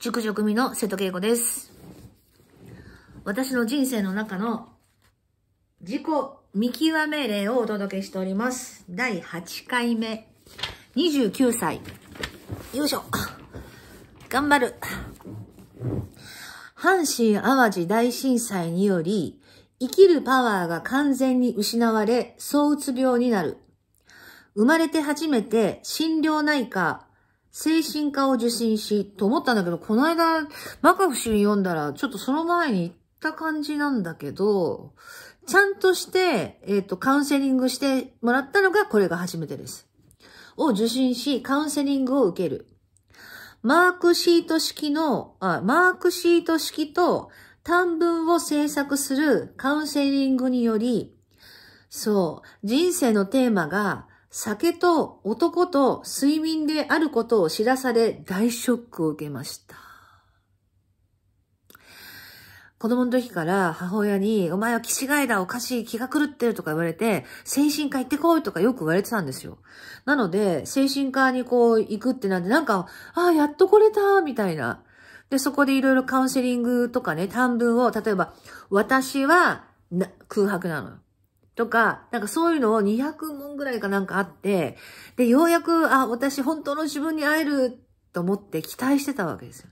熟女組の瀬戸恵子です。私の人生の中の自己見極め例をお届けしております。第8回目。29歳。よいしょ。頑張る。阪神淡路大震災により、生きるパワーが完全に失われ、躁うつ病になる。生まれて初めて心療内科、精神科を受診し、と思ったんだけど、この間、マカフシ任読んだら、ちょっとその前に行った感じなんだけど、ちゃんとして、えっ、ー、と、カウンセリングしてもらったのが、これが初めてです。を受診し、カウンセリングを受ける。マークシート式の、あマークシート式と短文を制作するカウンセリングにより、そう、人生のテーマが酒と男と睡眠であることを知らされ大ショックを受けました。子供の時から母親に、お前は騎士いだ、おかしい、気が狂ってるとか言われて、精神科行ってこいとかよく言われてたんですよ。なので、精神科にこう行くってなんで、なんか、ああ、やっと来れた、みたいな。で、そこでいろいろカウンセリングとかね、短文を、例えば、私は空白なの。とか、なんかそういうのを200問ぐらいかなんかあって、で、ようやく、あ、私本当の自分に会えると思って期待してたわけですよ。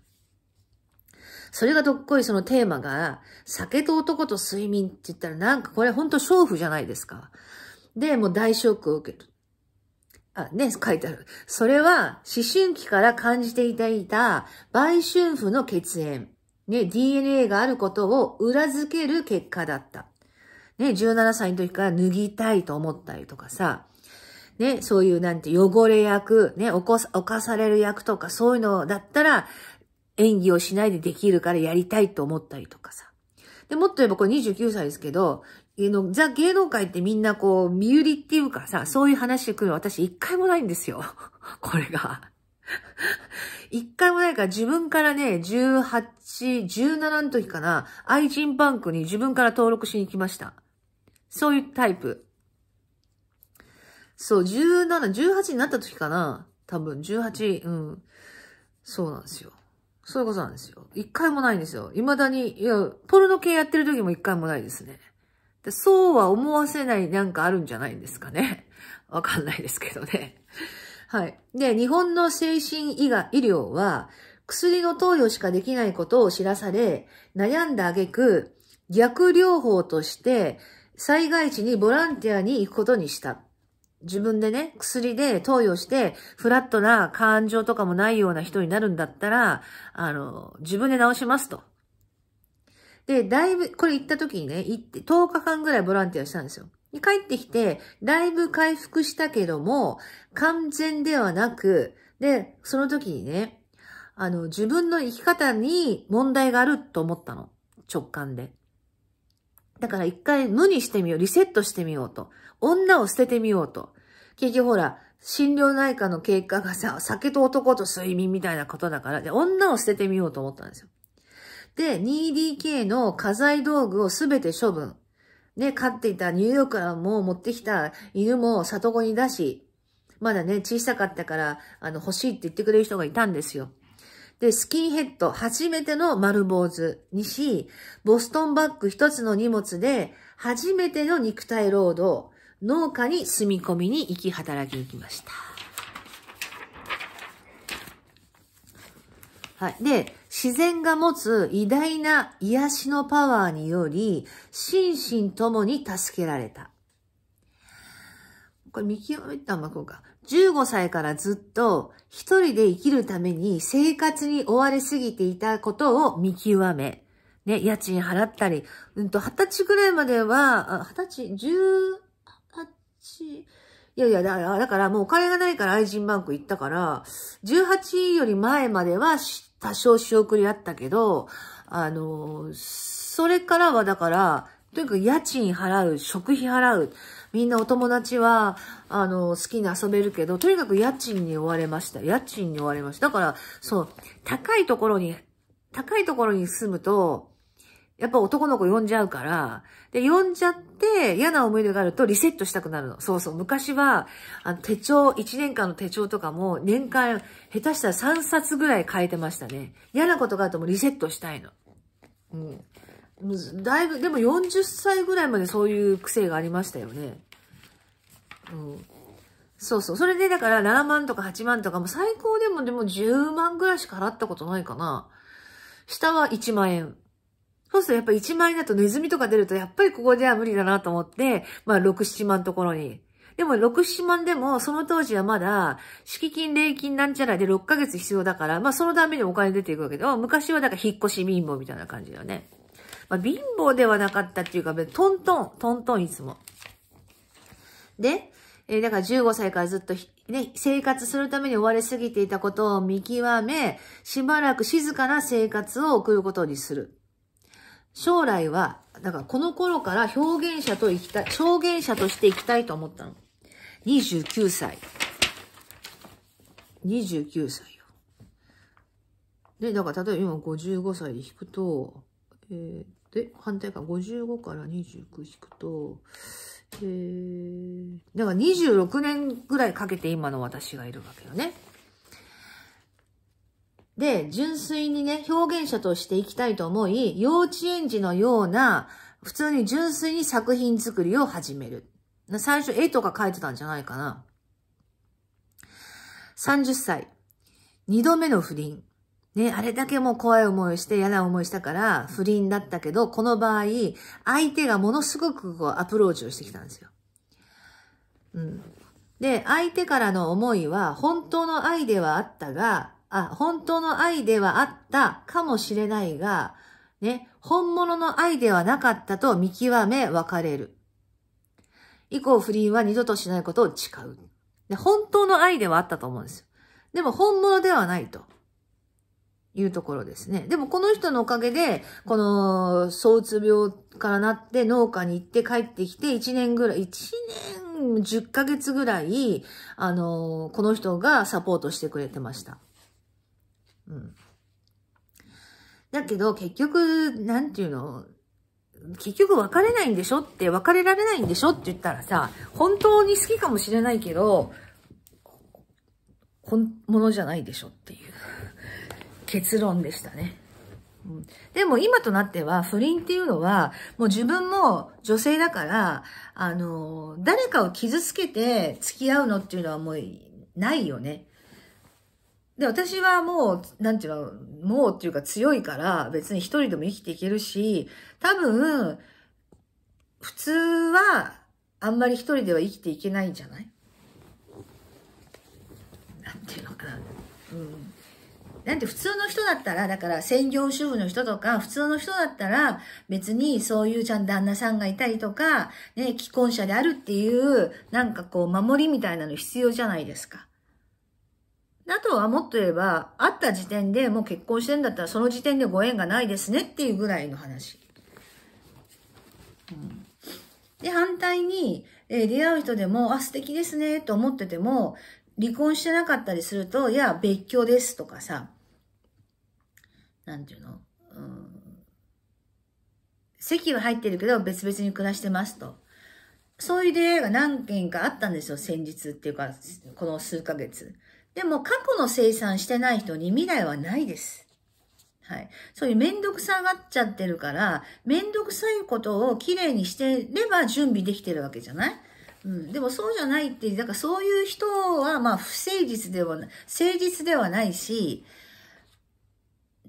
それがどっこいそのテーマが、酒と男と睡眠って言ったらなんかこれ本当勝負じゃないですか。で、もう大ショックを受ける。あ、ね、書いてある。それは思春期から感じていたいた売春婦の血縁、ね、DNA があることを裏付ける結果だった。ね、17歳の時から脱ぎたいと思ったりとかさ、ね、そういうなんて汚れ役、ね、起こす、犯される役とかそういうのだったら演技をしないでできるからやりたいと思ったりとかさ。で、もっと言えばこれ29歳ですけど、ザ・芸能界ってみんなこう、身売りっていうかさ、そういう話で来るの私一回もないんですよ。これが。一回もないから自分からね、18、17の時かな、愛人バンクに自分から登録しに来ました。そういうタイプ。そう、17、18になった時かな多分、18、うん。そうなんですよ。そういうことなんですよ。一回もないんですよ。未だに、いや、ポルノ系やってる時も一回もないですね。でそうは思わせないなんかあるんじゃないんですかね。わかんないですけどね。はい。で、日本の精神医が医療は、薬の投与しかできないことを知らされ、悩んだ挙句、逆療法として災害時にボランティアに行くことにした。自分でね、薬で投与して、フラットな感情とかもないような人になるんだったら、あの、自分で治しますと。で、だいぶ、これ行った時にね、行って、10日間ぐらいボランティアしたんですよ。帰ってきて、だいぶ回復したけども、完全ではなく、で、その時にね、あの、自分の生き方に問題があると思ったの。直感で。だから一回無にしてみよう、リセットしてみようと。女を捨ててみようと。結局ほら、心療内科の経過がさ、酒と男と睡眠みたいなことだから、で、女を捨ててみようと思ったんですよ。で、2DK の家財道具をすべて処分。ね、飼っていたニューヨークらも持ってきた犬も里子に出し、まだね、小さかったから、あの、欲しいって言ってくれる人がいたんですよ。で、スキンヘッド、初めての丸坊主にし、ボストンバッグ一つの荷物で、初めての肉体労働、農家に住み込みに行き働きに行きました。はい。で、自然が持つ偉大な癒しのパワーにより、心身ともに助けられた。これ見極めたまこうか。15歳からずっと一人で生きるために生活に追われすぎていたことを見極め、ね、家賃払ったり、うんと、二十歳ぐらいまでは、二十歳、十八、いやいや、だから、もうお金がないから愛人バンク行ったから、十八より前までは多少仕送りあったけど、あの、それからはだから、とにかく家賃払う、食費払う、みんなお友達は、あの、好きに遊べるけど、とにかく家賃に追われました。家賃に追われました。だから、そう、高いところに、高いところに住むと、やっぱ男の子呼んじゃうから、で、呼んじゃって嫌な思い出があるとリセットしたくなるの。そうそう。昔は、あの手帳、1年間の手帳とかも年間下手したら3冊ぐらい変えてましたね。嫌なことがあってもリセットしたいの。うん。だいぶ、でも40歳ぐらいまでそういう癖がありましたよね。うん。そうそう。それでだから7万とか8万とかも最高でもでも10万ぐらいしか払ったことないかな。下は1万円。そうするとやっぱ1万円だとネズミとか出るとやっぱりここでは無理だなと思って、まあ6、7万ところに。でも6、7万でもその当時はまだ、敷金、礼金なんちゃらで6ヶ月必要だから、まあそのためにお金出ていくわけで、昔はだから引っ越し貧乏みたいな感じだよね。まあ貧乏ではなかったっていうか、トントン、トントンいつも。で、えー、だから15歳からずっと、ね、生活するために追われすぎていたことを見極め、しばらく静かな生活を送ることにする。将来は、だからこの頃から表現者と生きたい、証言者として生きたいと思ったの。29歳。29歳よ。で、だから例えば今55歳で引くと、えー、で、反対か55から29引くと、えだから26年ぐらいかけて今の私がいるわけよね。で、純粋にね、表現者としていきたいと思い、幼稚園児のような、普通に純粋に作品作りを始める。最初絵とか描いてたんじゃないかな。30歳。二度目の不倫。ね、あれだけもう怖い思いして嫌な思いしたから不倫だったけど、この場合、相手がものすごくこうアプローチをしてきたんですよ。うん。で、相手からの思いは、本当の愛ではあったが、あ、本当の愛ではあったかもしれないが、ね、本物の愛ではなかったと見極め別れる。以降不倫は二度としないことを誓う。で、本当の愛ではあったと思うんですよ。でも本物ではないと。いうところですね。でもこの人のおかげで、この、相うつ病からなって農家に行って帰ってきて、1年ぐらい、1年10ヶ月ぐらい、あの、この人がサポートしてくれてました。うん。だけど、結局、なんていうの、結局別れないんでしょって、別れられないんでしょって言ったらさ、本当に好きかもしれないけど、本物じゃないでしょっていう。結論でしたね。うん、でも今となっては不倫っていうのは、もう自分も女性だから、あの、誰かを傷つけて付き合うのっていうのはもうないよね。で、私はもう、なんていうの、もうっていうか強いから別に一人でも生きていけるし、多分、普通はあんまり一人では生きていけないんじゃないなんていうのかな。うんなんて普通の人だったら、だから専業主婦の人とか、普通の人だったら、別にそういうちゃん旦那さんがいたりとか、ね、既婚者であるっていう、なんかこう、守りみたいなの必要じゃないですか。あとはもっと言えば、会った時点でもう結婚してんだったら、その時点でご縁がないですねっていうぐらいの話。うん、で、反対に、えー、出会う人でも、あ、素敵ですね、と思ってても、離婚してなかったりすると、いや、別居ですとかさ、なんていうの、うん、席は入ってるけど別々に暮らしてますと。そういう出会いが何件かあったんですよ、先日っていうか、この数ヶ月。でも過去の生産してない人に未来はないです。はい。そういうめんどくさがっちゃってるから、めんどくさいことをきれいにしてれば準備できてるわけじゃないうん、でもそうじゃないって、だからそういう人はまあ不誠実ではない、誠実ではないし、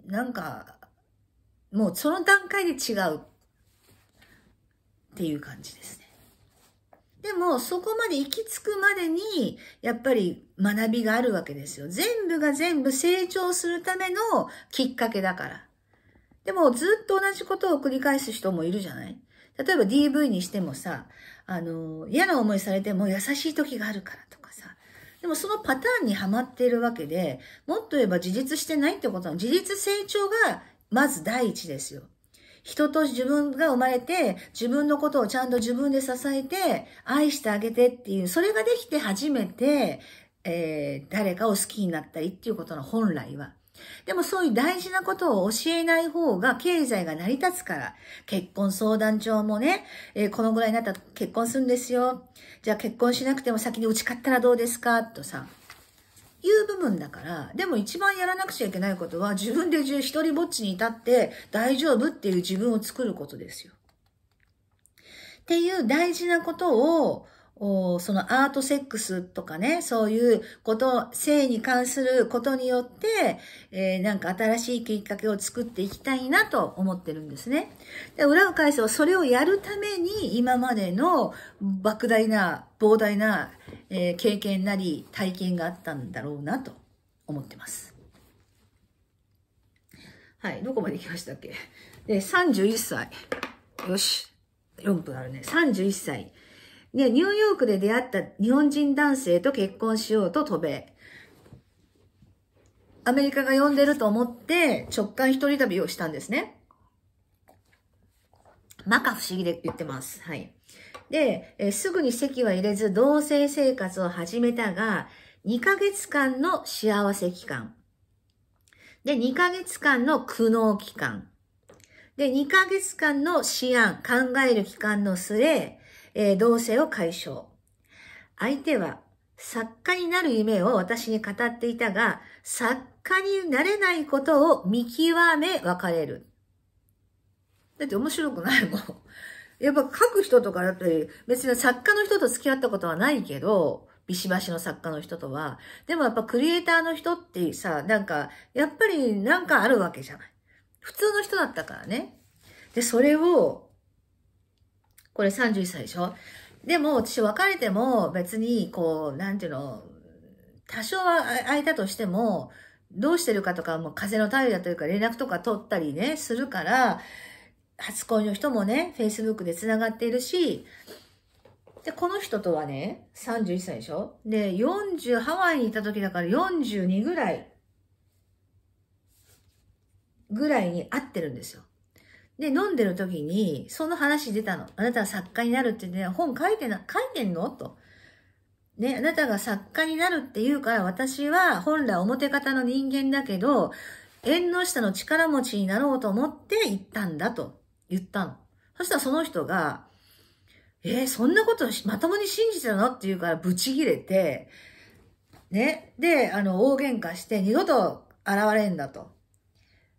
なんか、もうその段階で違うっていう感じですね。でも、そこまで行き着くまでに、やっぱり学びがあるわけですよ。全部が全部成長するためのきっかけだから。でも、ずっと同じことを繰り返す人もいるじゃない例えば DV にしてもさ、あの、嫌な思いされても優しい時があるからとでもそのパターンにはまっているわけで、もっと言えば自立してないってことは、自立成長がまず第一ですよ。人と自分が生まれて、自分のことをちゃんと自分で支えて、愛してあげてっていう、それができて初めて、えー、誰かを好きになったりっていうことの本来は。でもそういう大事なことを教えない方が経済が成り立つから、結婚相談所もね、えー、このぐらいになったら結婚するんですよ。じゃあ結婚しなくても先に打ち勝ったらどうですかとさ、いう部分だから、でも一番やらなくちゃいけないことは自分で一人ぼっちに至って大丈夫っていう自分を作ることですよ。っていう大事なことを、そのアートセックスとかね、そういうこと、性に関することによって、えー、なんか新しいきっかけを作っていきたいなと思ってるんですね。で裏を返せばそれをやるために今までの莫大な、膨大な、えー、経験なり体験があったんだろうなと思ってます。はい、どこまで行きましたっけで、31歳。よし。4分あるね。31歳。で、ニューヨークで出会った日本人男性と結婚しようと渡米。アメリカが呼んでると思って直感一人旅をしたんですね。まか不思議で言ってます。はい。で、えすぐに席は入れず同棲生活を始めたが、2ヶ月間の幸せ期間。で、2ヶ月間の苦悩期間。で、2ヶ月間の思案、考える期間の末、えー、同性を解消。相手は作家になる夢を私に語っていたが、作家になれないことを見極め別れる。だって面白くないもん。やっぱ書く人とかだって別に作家の人と付き合ったことはないけど、ビシバシの作家の人とは。でもやっぱクリエイターの人ってさ、なんか、やっぱりなんかあるわけじゃない。普通の人だったからね。で、それをこれ31歳でしょでも、私別れても別に、こう、なんていうの、多少は空いたとしても、どうしてるかとか、もう風の頼りだというか、連絡とか取ったりね、するから、初恋の人もね、Facebook で繋がっているし、で、この人とはね、31歳でしょで、40、ハワイにいた時だから42ぐらい、ぐらいに会ってるんですよ。で、飲んでる時に、その話出たの。あなたは作家になるってね、本書いてな、書いてんのと。ね、あなたが作家になるって言うから、私は本来表方の人間だけど、縁の下の力持ちになろうと思って行ったんだと言ったの。そしたらその人が、えー、そんなことまともに信じてるのって言うからブチギレて、ね。で、あの、大喧嘩して二度と現れんだと。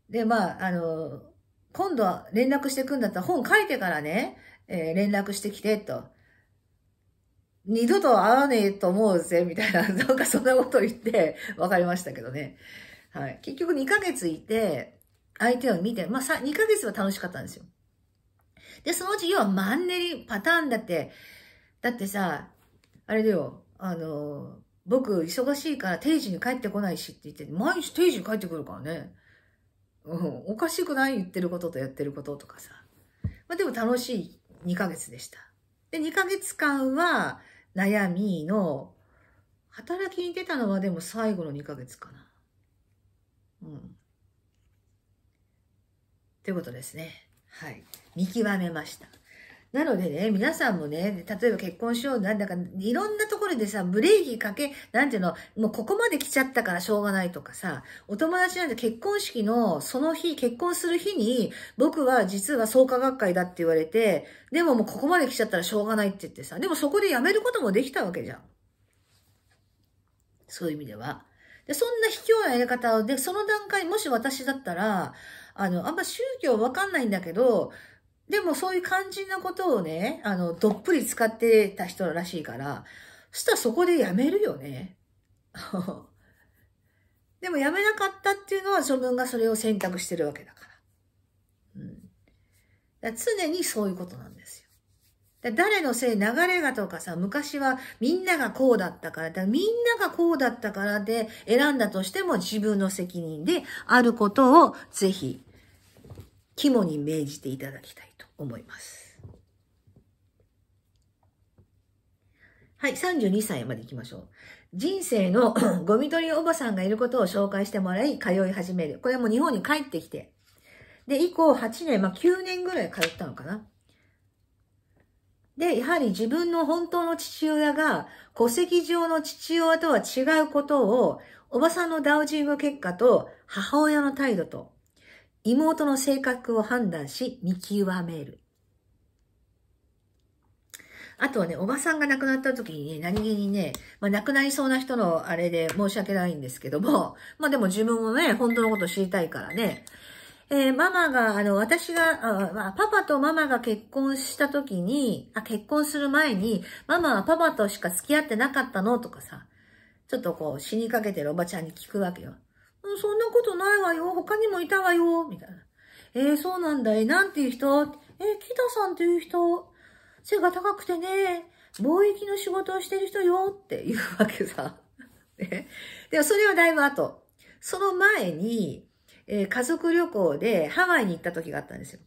で、まあ、あの、今度は連絡してくんだったら本書いてからね、えー、連絡してきて、と。二度と会わねえと思うぜ、みたいな、なんかそんなこと言って、わかりましたけどね。はい。結局2ヶ月いて、相手を見て、まあ、2ヶ月は楽しかったんですよ。で、そのうち要はマンネリパターンだって、だってさ、あれだよ、あの、僕忙しいから定時に帰ってこないしって言って、毎日定時に帰ってくるからね。うん、おかしくない言ってることとやってることとかさ。まあ、でも楽しい2ヶ月でした。で、2ヶ月間は悩みの、働きに出たのはでも最後の2ヶ月かな。うん。ということですね。はい。見極めました。なのでね、皆さんもね、例えば結婚しようなんだか、いろんなところでさ、ブレーキかけ、なんていうの、もうここまで来ちゃったからしょうがないとかさ、お友達なんて結婚式のその日、結婚する日に、僕は実は創価学会だって言われて、でももうここまで来ちゃったらしょうがないって言ってさ、でもそこで辞めることもできたわけじゃん。そういう意味では。で、そんな卑怯なやり方で、その段階、もし私だったら、あの、あんま宗教わかんないんだけど、でもそういう肝心なことをね、あの、どっぷり使ってた人らしいから、そしたらそこでやめるよね。でもやめなかったっていうのは自分がそれを選択してるわけだから。うん、だ常にそういうことなんですよ。だ誰のせい、流れがとかさ、昔はみんながこうだったから、だみんながこうだったからで選んだとしても自分の責任であることをぜひ肝に銘じていただきたいと思います。はい、32歳まで行きましょう。人生の ゴミ取りおばさんがいることを紹介してもらい、通い始める。これはもう日本に帰ってきて。で、以降8年、まあ9年ぐらい通ったのかな。で、やはり自分の本当の父親が戸籍上の父親とは違うことを、おばさんのダウジング結果と母親の態度と妹の性格を判断し、見極める。あとはね、おばさんが亡くなった時に、ね、何気にね、まあ亡くなりそうな人のあれで申し訳ないんですけども、まあでも自分もね、本当のこと知りたいからね。えー、ママが、あの、私があ、あ、パパとママが結婚した時に、あ、結婚する前に、ママはパパとしか付き合ってなかったのとかさ、ちょっとこう死にかけてるおばちゃんに聞くわけよ。そんなことないわよ。他にもいたわよ。みたいな。えー、そうなんだい。なんていう人えー、キさんっていう人。背が高くてね、貿易の仕事をしてる人よっていうわけさ。ね。でもそれはだいぶ後。その前に、えー、家族旅行でハワイに行った時があったんですよ。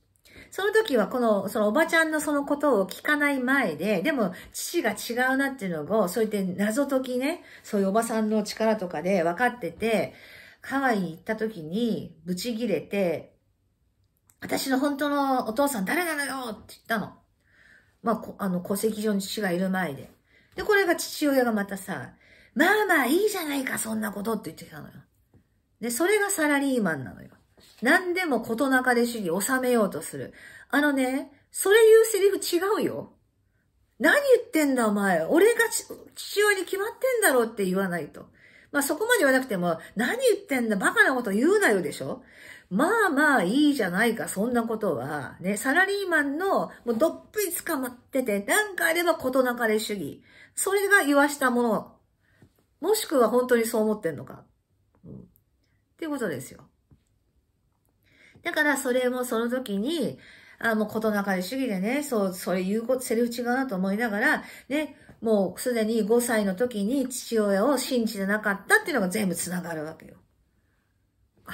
その時はこの、そのおばちゃんのそのことを聞かない前で、でも父が違うなっていうのを、そうやって謎解きね、そういうおばさんの力とかで分かってて、ハワイに行った時に、ブチ切れて、私の本当のお父さん誰なのよって言ったの。まあ、あの、戸籍上に父がいる前で。で、これが父親がまたさ、まあまあいいじゃないか、そんなことって言ってきたのよ。で、それがサラリーマンなのよ。何でも事なかれ主義収めようとする。あのね、それ言うセリフ違うよ。何言ってんだお前。俺が父親に決まってんだろって言わないと。まあそこまで言わなくても、何言ってんだ、バカなこと言うなよでしょまあまあいいじゃないか、そんなことは。ね、サラリーマンの、もうどっぷり捕まってて、なんかあれば事なかれ主義。それが言わしたもの。もしくは本当にそう思ってんのか。うん。っていうことですよ。だからそれもその時に、あ、もう事なかれ主義でね、そう、それ言うこと、セリフ違うなと思いながら、ね、もうすでに5歳の時に父親を信じてなかったっていうのが全部繋がるわけよ。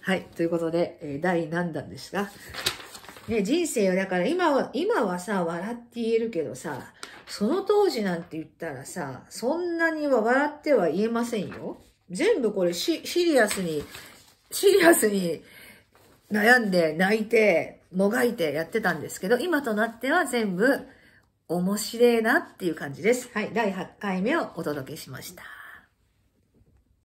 はい。ということで、え第何弾ですか。ね、人生は、だから今は、今はさ、笑って言えるけどさ、その当時なんて言ったらさ、そんなには笑っては言えませんよ。全部これシリアスに、シリアスに悩んで泣いて、もがいてやってたんですけど、今となっては全部、面白いなっていう感じです。はい。第8回目をお届けしました。